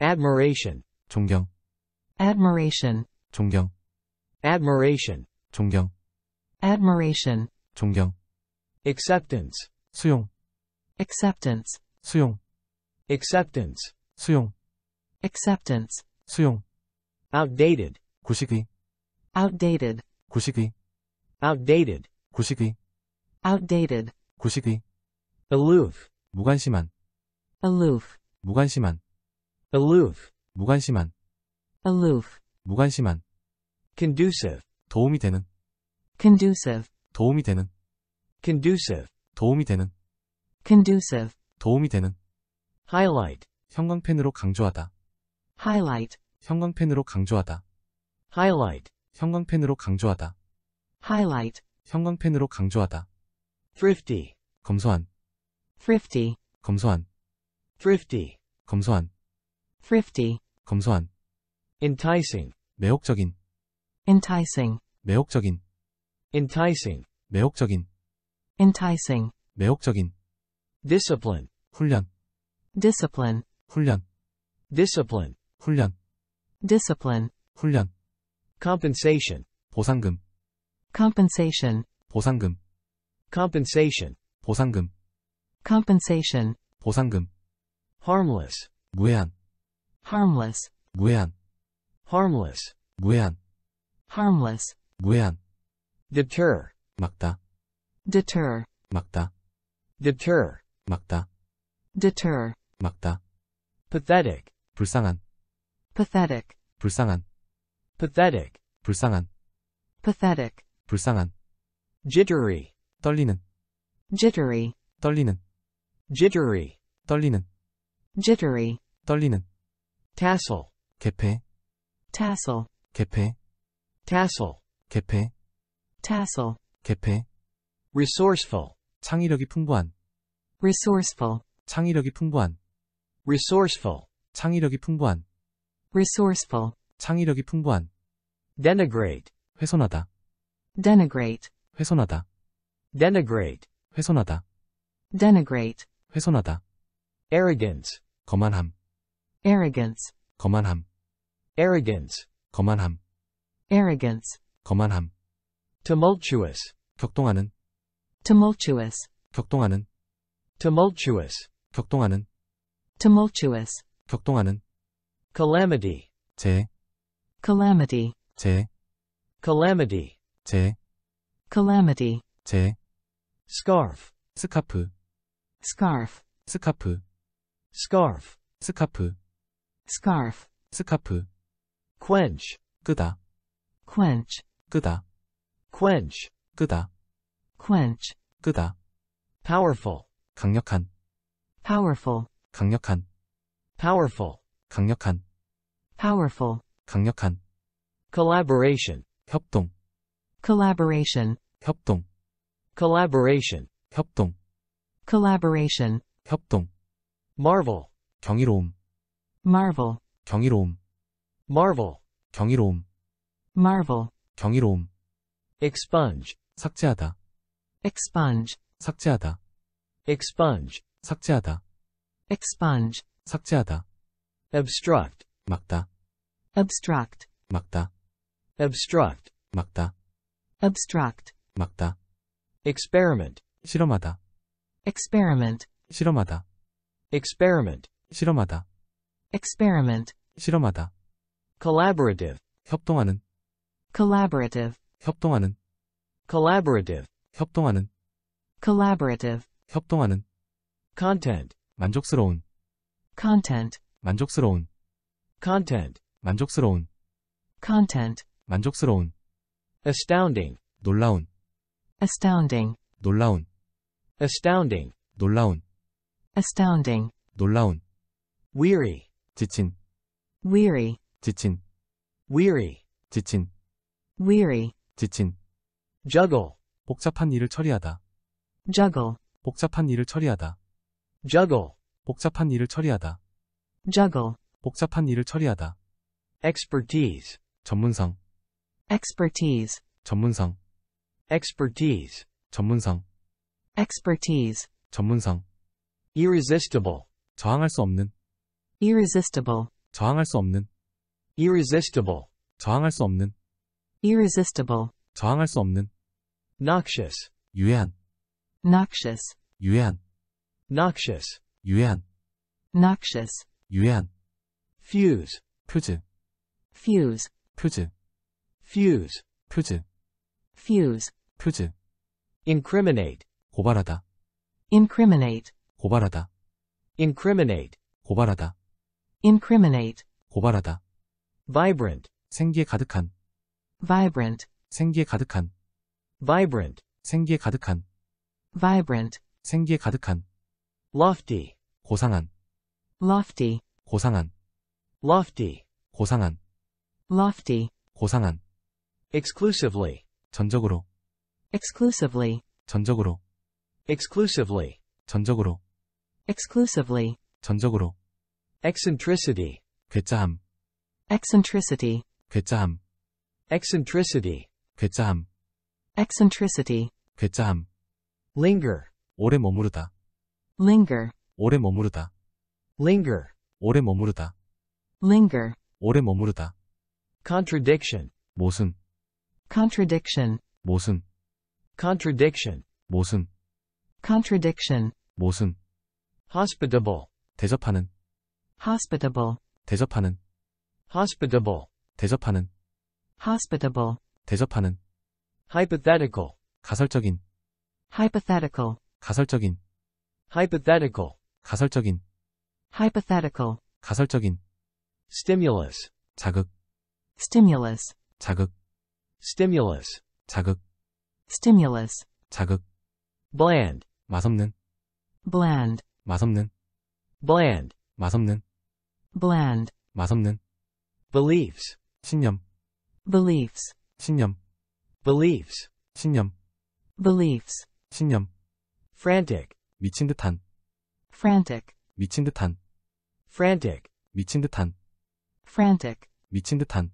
admiration 존경 admiration 존경 admiration 존경 admiration 존경 acceptance 수용 acceptance 수용 acceptance 수용 acceptance 수용 outdated 구식이 outdated 구식이 outdated 구식이 outdated 구식이 aloof 무관심한 aloof 무관심한 aloof, 무관심한, aloof, 무관심한, conducive, 도움이 되는, conducive, 도움이 되는, conducive, 도움이 되는, conducive, 도움이 되는, highlight, 형광펜으로 강조하다, highlight, 형광펜으로 강조하다, highlight, 형광펜으로 강조하다, highlight, 형광펜으로 강조하다, thrifty, 검소한, thrifty, 검소한, thrifty, 검소한 thrifty, 검소한, enticing, 매혹적인, enticing, 매혹적인, enticing, 매혹적인, enticing, 매혹적인, discipline, 훈련, discipline, 훈련, discipline, 훈련, discipline, 훈련, compensation, 보상금, compensation, 보상금, compensation, 보상금, compensation, 보상금, harmless, 무해한, harmless 무해한. harmless 무해한. harmless 무해한. deter 막다 deter 막다 deter 막다 deter 막다 pathetic 불쌍한 pathetic 불쌍한 pathetic 불쌍한 pathetic 불쌍한 jittery 떨리는 jittery 떨리는 jittery 떨리는 jittery 떨리는 tassel, 개폐, tassel, 개폐, tassel, 개폐, tassel, 개폐. resourceful, 창의력이 풍부한, resourceful, 창의력이 풍부한, resourceful, 창의력이 풍부한, resourceful, 창의력이 풍부한. denigrate, 훼손하다, denigrate, 훼손하다, denigrate, 훼손하다, denigrate, 훼손하다. arrogance, 거만함, arrogance 거만함 arrogance 거만함 arrogance 거만함 tumultuous 격동하는 tumultuous 격동하는 tumultuous 격동하는 tumultuous 격동하는 calamity 재해 calamity 재해 calamity 재해 calamity 재해 scarf 스카프 scarf 스카프 scarf 스카프 scarf, 스카프, quench, 끄다, quench, 끄다, quench, 끄다, quench, 끄다, powerful, 강력한, powerful, 강력한, powerful, 강력한, powerful, 강력한, collaboration, 협동, collaboration, 협동, collaboration, 협동, collaboration, 협동, marvel, 경이로움, marvel 경이로움 marvel 경이로움 marvel 경이로움 expunge 삭제하다 expunge 삭제하다 expunge 삭제하다 expunge 삭제하다 obstruct 막다 obstruct 막다 obstruct 막다 obstruct 막다 experiment 실험하다 experiment 실험하다 experiment 실험하다 experiment 실험하다 collaborative 협동하는 collaborative 협동하는 collaborative 협동하는 collaborative 협동하는 content 만족스러운 content 만족스러운 content 만족스러운 content 만족스러운 astounding 놀라운 astounding 놀라운 astounding 놀라운 astounding 놀라운 weary 지친 weary 지친 weary 지친 weary 지친 juggle 복잡한 일을 처리하다 juggle 복잡한 일을 처리하다 juggle 복잡한 일을 처리하다 juggle 복잡한 일을 처리하다 expertise 전문성 expertise 전문성 expertise 전문성 expertise 전문성 irresistible 저항할 수 없는 irresistible 저항할 수 없는 irresistible 저항할 수 없는 irresistible 저항할 수 없는 noxious 유해한 noxious 유해한 noxious 유해한 noxious 유해한 fuse 표즈 fuse 표즈 fuse 표즈 fuse 표즈 incriminate 고발하다 incriminate 고발하다 incriminate 고발하다 incriminate, 고발하다. vibrant, 생기에 가득한. vibrant, 생기에 가득한. vibrant, 생기에 가득한. vibrant, 생기에 가득한. lofty, 고상한. lofty, 고상한. lofty, 고상한. lofty, 고상한. exclusively, 전적으로. exclusively, 전적으로. exclusively, 전적으로. exclusively, 전적으로. eccentricity 괴참 eccentricity 괴참 eccentricity 괴참 eccentricity 괴참 linger 오래 머무르다 linger 오래 머무르다 linger 오래 머무르다 linger 오래 머무르다 contradiction 모순 contradiction 모순 contradiction 모순 contradiction 모순 hospitable 대접하는 hospitable 대접하는 hospitable 대접하는 hospitable 대접하는 hypothetical 가설적인 hypothetical 가설적인 hypothetical 가설적인 hypothetical 가설적인 stimulus 자극 stimulus 자극 stimulus 자극 stimulus 자극 bland 맛없는 bland 맛없는 bland 맛없는 bland 맛없는 believes 신념 believes 신념 believes 신념 신념 frantic 미친 듯한 frantic 미친 듯한 frantic 미친 듯한 frantic 미친 듯한